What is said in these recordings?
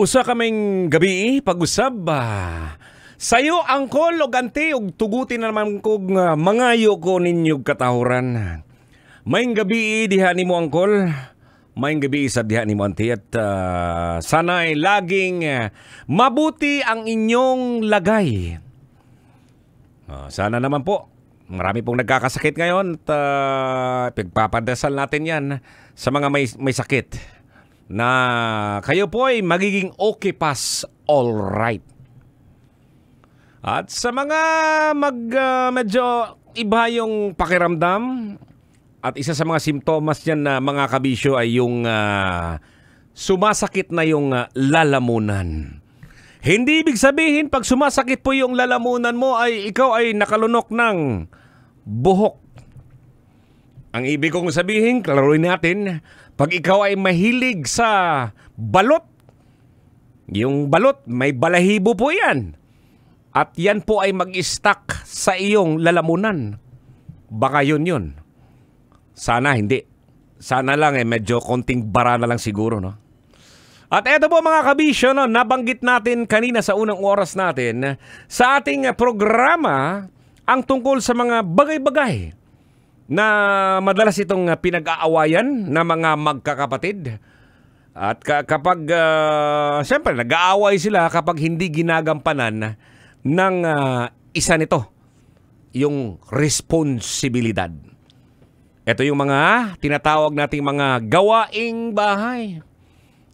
Usa kaming gabi pag-usab. Ah. Sayo angkol o ganti og tugutin na naman kog ah, mangayo ko ninyo katahuran. Maing gabi diha ni mo angkol. Maing gabi sa diha ni mo anti at uh, sana'y laging ah, mabuti ang inyong lagay. Uh, sana naman po. Marami pong nagkakasakit ngayon at uh, pagpapadasal natin yan sa mga may, may sakit na kayo po ay magiging okay pass all right. At sa mga mag uh, medyo iba yung pakiramdam, at isa sa mga simptomas niyan na mga kabisyo ay yung uh, sumasakit na yung uh, lalamunan. Hindi ibig sabihin pag sumasakit po yung lalamunan mo ay ikaw ay nakalunok ng buhok. Ang ibig kong sabihin, klaruin natin, pag ikaw ay mahilig sa balot, yung balot, may balahibo po yan. At yan po ay mag-stuck sa iyong lalamunan. Baka yun yun. Sana hindi. Sana lang eh, medyo konting bara na lang siguro, no? At eto po mga kabisyo, no, nabanggit natin kanina sa unang oras natin sa ating programa ang tungkol sa mga bagay-bagay na madalas itong pinag-aawayan ng mga magkakapatid. At kapag, uh, siyempre, nag-aaway sila kapag hindi ginagampanan ng uh, isa nito, yung responsibilidad. Ito yung mga tinatawag nating mga gawaing bahay.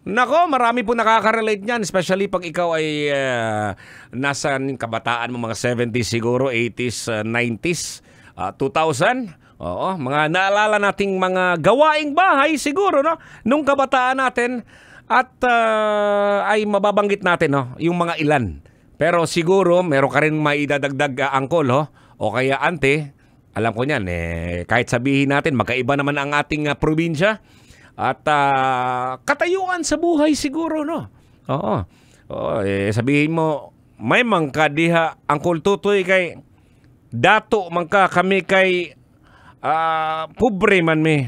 Nako, marami po nakaka-relate niyan, especially pag ikaw ay uh, nasa kabataan mo, mga 70s siguro, 80s, uh, 90s, uh, 2000. Oo, mga naalala nating mga gawaing bahay siguro, no? Nung kabataan natin at uh, ay mababanggit natin, no? Yung mga ilan. Pero siguro, meron ka rin maidadagdag, uh, uncle, ho? O kaya ante, alam ko niyan, eh, kahit sabihin natin, magkaiba naman ang ating uh, probinsya at uh, katayuan sa buhay siguro, no? Oo. Oo eh, sabihin mo, may mangka diha ang kultutoy kay dato mangka kami kay uh, pobre man mi.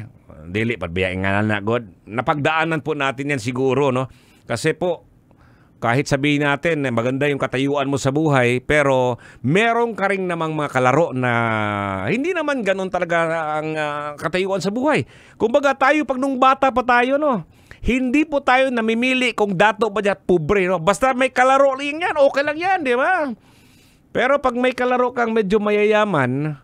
Dili, patbiyain nga na, God. Napagdaanan po natin yan siguro, no? Kasi po, kahit sabihin natin na eh, maganda yung katayuan mo sa buhay, pero merong ka rin namang mga kalaro na hindi naman ganun talaga ang uh, katayuan sa buhay. Kumbaga tayo pag nung bata pa tayo, no, hindi po tayo namimili kung dato pa niya pobre. No? Basta may kalaro lang yan, okay lang yan, di ba? Pero pag may kalaro kang medyo mayayaman,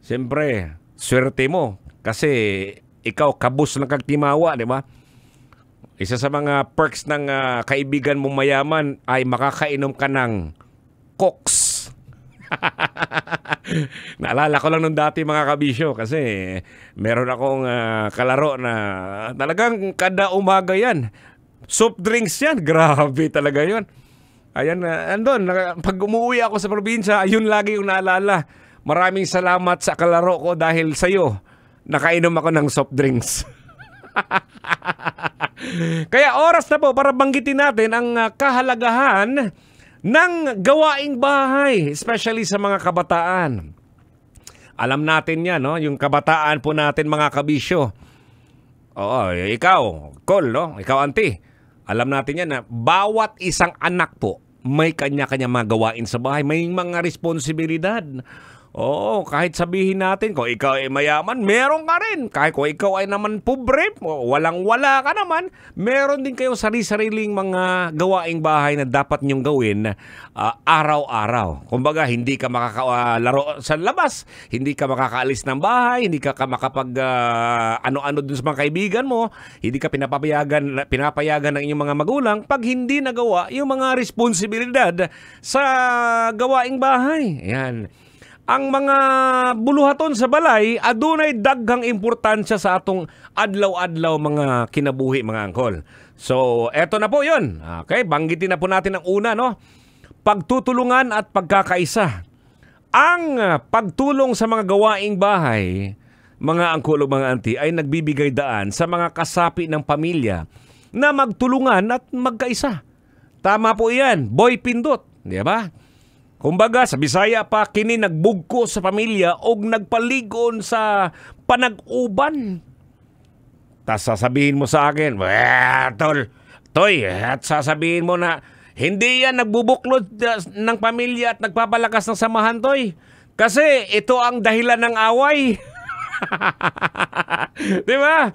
siyempre, swerte mo. Kasi ikaw kabus ng timawa, di ba? Isa sa mga perks ng uh, kaibigan mong mayaman ay makakainom ka ng Cox. Naalala ko lang nung dati mga kabisyo kasi meron akong uh, kalaro na talagang kada umaga yan. Soft drinks yan. Grabe talaga yon. Ayan, uh, andun. Pag umuwi ako sa probinsya, ayun lagi yung naalala. Maraming salamat sa kalaro ko dahil sa'yo nakainom ako ng soft drinks. Kaya oras na po para banggitin natin ang ah, kahalagahan ng gawaing bahay, especially sa mga kabataan. Alam natin yan, no? yung kabataan po natin mga kabisyo. Oo, ikaw, Cole, no? ikaw, auntie. Alam natin yan na bawat isang anak po may kanya-kanya mga gawain sa bahay. May mga responsibilidad. Oo, kahit sabihin natin kung ikaw ay mayaman, meron ka rin. Kahit kung ikaw ay naman pobre, walang-wala ka naman, meron din kayong sari sariling mga gawaing bahay na dapat niyong gawin uh, araw-araw. Kumbaga, hindi ka makakalaro uh, sa labas, hindi ka makakaalis ng bahay, hindi ka, ka makapag uh, ano-ano dun sa mga kaibigan mo, hindi ka pinapapayagan, pinapayagan ng inyong mga magulang pag hindi nagawa yung mga responsibilidad sa gawaing bahay. Yan ang mga buluhaton sa balay adunay daghang importansya sa atong adlaw-adlaw mga kinabuhi mga angkol. So, eto na po 'yon. Okay, banggitin na po natin ang una no. Pagtutulungan at pagkakaisa. Ang pagtulong sa mga gawaing bahay, mga angkol o mga anti ay nagbibigay daan sa mga kasapi ng pamilya na magtulungan at magkaisa. Tama po 'yan, boy pindot, di ba? Kumbaga sa Bisaya pa kini nagbugko sa pamilya og nagpaligon sa panag-uban. Tas sasabihin mo sa akin, well, tol, toy, at sasabihin mo na hindi yan nagbubuklod ah, ng pamilya at nagpapalakas ng samahan, toy. Kasi ito ang dahilan ng away. Di ba?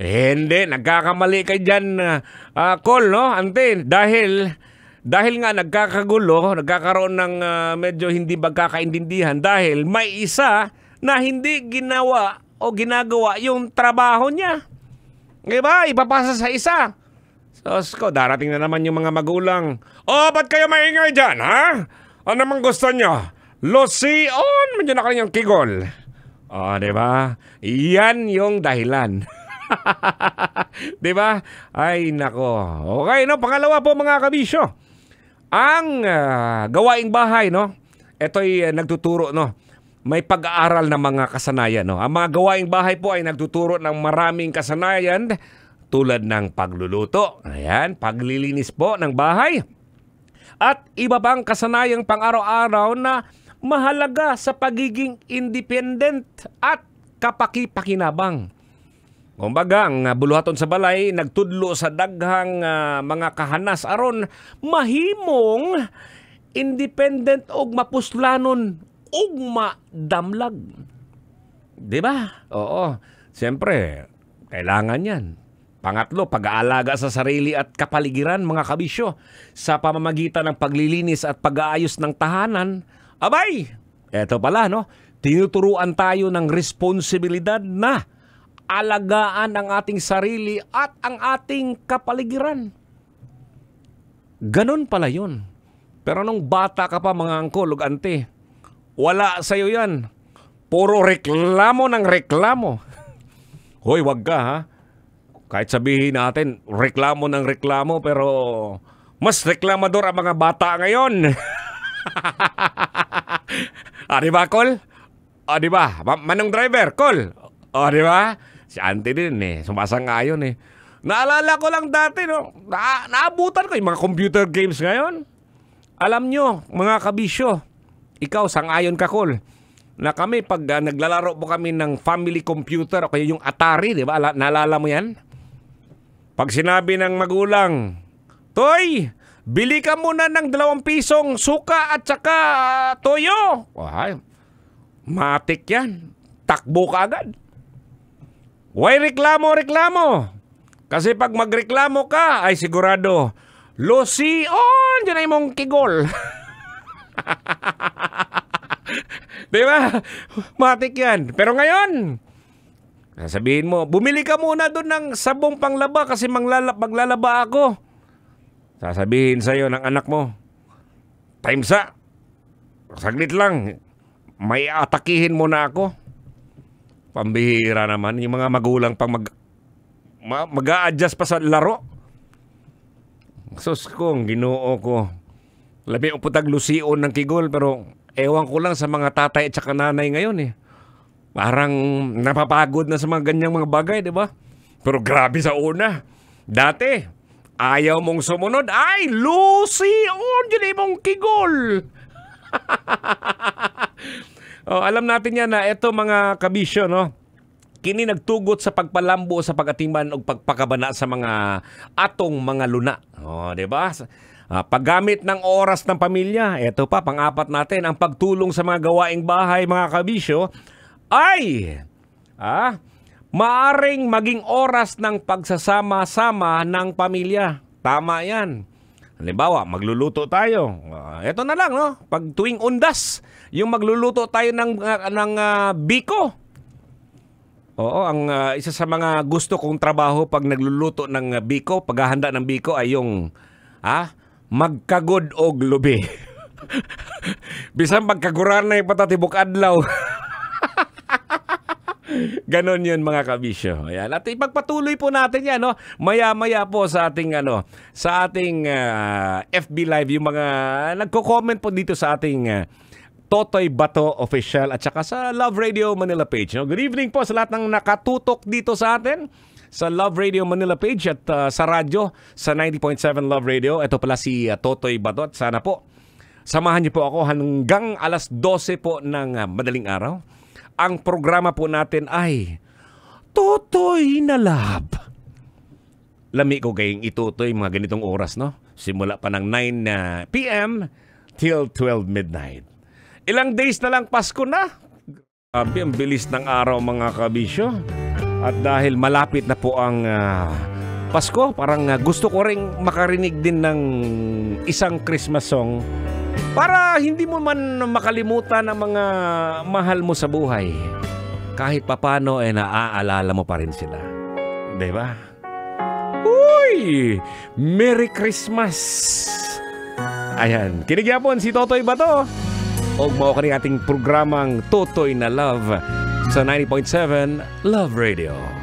Eh, hindi, nagkakamali kay dyan, uh, ah, ah, Cole, no? Ante, dahil dahil nga nagkakagulo, nagkakaroon ng uh, medyo hindi magkakaintindihan dahil may isa na hindi ginawa o ginagawa yung trabaho niya. Diba? Ipapasa sa isa. So, ko, darating na naman yung mga magulang. Oh, ba't kayo maingay dyan, ha? Ano namang gusto nyo? Losion! Medyo na kanyang kigol. Oh, di ba? Yan yung dahilan. 'Di ba? Ay nako. Okay, no, pangalawa po mga kabisyo. Ang uh, gawaing bahay, no? Ito'y uh, nagtuturo, no? May pag-aaral ng mga kasanayan, no? Ang mga gawaing bahay po ay nagtuturo ng maraming kasanayan tulad ng pagluluto, ayan, paglilinis po ng bahay, at iba pang kasanayang pang-araw-araw na mahalaga sa pagiging independent at kapaki-pakinabang. Kumbaga, ang ah, buluhaton sa balay nagtudlo sa daghang uh, mga kahanas aron mahimong independent og mapuslanon og madamlag. 'Di ba? Oo. Siyempre, kailangan 'yan. Pangatlo, pag-aalaga sa sarili at kapaligiran, mga kabisyo, sa pamamagitan ng paglilinis at pag-aayos ng tahanan. Abay, eto pala, no? Tinuturuan tayo ng responsibilidad na alagaan ang ating sarili at ang ating kapaligiran. Ganon pala yun. Pero nung bata ka pa mga angkol o ante, wala sa'yo yan. Puro reklamo ng reklamo. Hoy, wag ka ha. Kahit sabihin natin, reklamo ng reklamo, pero mas reklamador ang mga bata ngayon. ah, di ba, Col? Ah, di ba? Manong driver, Col? Ah, di ba? Si auntie din eh, sumasangayon eh. Naalala ko lang dati, no? Na naabutan ko yung mga computer games ngayon. Alam nyo, mga kabisyo, ikaw, sangayon ka, Cole, na kami, pag uh, naglalaro po kami ng family computer o kaya yung Atari, di ba? Ala naalala mo yan? Pag sinabi ng magulang, Toy, bili ka muna ng dalawang pisong suka at saka uh, toyo. Oh, Matik yan. Takbo ka agad. Way reklamo-reklamo. Kasi pag magreklamo ka, ay sigurado, Lucy, on, oh, dyan ay mong kigol. Di ba? Matik yan. Pero ngayon, sabihin mo, bumili ka muna doon ng sabong panglaba kasi manglalap, maglalaba ako. Sasabihin sa'yo ng anak mo, time's up. Saglit lang, may atakihin mo na ako. Pambihira naman. Yung mga magulang pang mag, ma, mag-a-adjust pa sa laro. Sus kong ginoo ko. Labi ang putag lusion ng kigol pero ewan ko lang sa mga tatay at saka nanay ngayon eh. Parang napapagod na sa mga ganyang mga bagay, di ba? Pero grabe sa una. Dati, ayaw mong sumunod. Ay, lusion! Yun mong kigol! Oh, alam natin yan na ito mga kabisyo, no? kini nagtugot sa pagpalambo sa pagatiman o pagpakabana sa mga atong mga luna. O, oh, di ba? Ah, paggamit ng oras ng pamilya, ito pa, pang-apat natin, ang pagtulong sa mga gawaing bahay, mga kabisyo, ay, ah, maaring maging oras ng pagsasama-sama ng pamilya. Tama yan. Halimbawa, magluluto tayo. Uh, eto na lang, no? Pag tuwing undas, yung magluluto tayo ng, uh, ng uh, biko. Oo, ang uh, isa sa mga gusto kong trabaho pag nagluluto ng biko, paghahanda ng biko ay yung ah, magkagod og lubi. Bisan magkaguran na yung patatibok adlaw. Ganon yun mga kabisyo. Ayan. At ipagpatuloy po natin yan. No? Maya-maya po sa ating, ano, sa ating uh, ah, FB Live, yung mga nagko-comment po dito sa ating uh, Totoy Bato Official at saka sa Love Radio Manila page. No? Good evening po sa lahat ng nakatutok dito sa atin sa Love Radio Manila page at uh, sa radyo sa 90.7 Love Radio. Ito pala si uh, Totoy Bato at sana po samahan niyo po ako hanggang alas 12 po ng uh, madaling araw ang programa po natin ay Totoy na Lab. Lami ko kayong itutoy mga ganitong oras, no? Simula pa ng 9 uh, p.m. till 12 midnight. Ilang days na lang Pasko na. Grabe, ang bilis ng araw mga kabisyo. At dahil malapit na po ang uh, Pasko, parang uh, gusto ko rin makarinig din ng isang Christmas song para hindi mo man makalimutan ang mga mahal mo sa buhay. Kahit papano ay eh, naaalala mo pa rin sila. 'Di ba? Uy! Merry Christmas! Ayan, kinigyapon si Totoy Bato. O mao kaning ating programang Totoy na Love sa 90.7 Love Radio.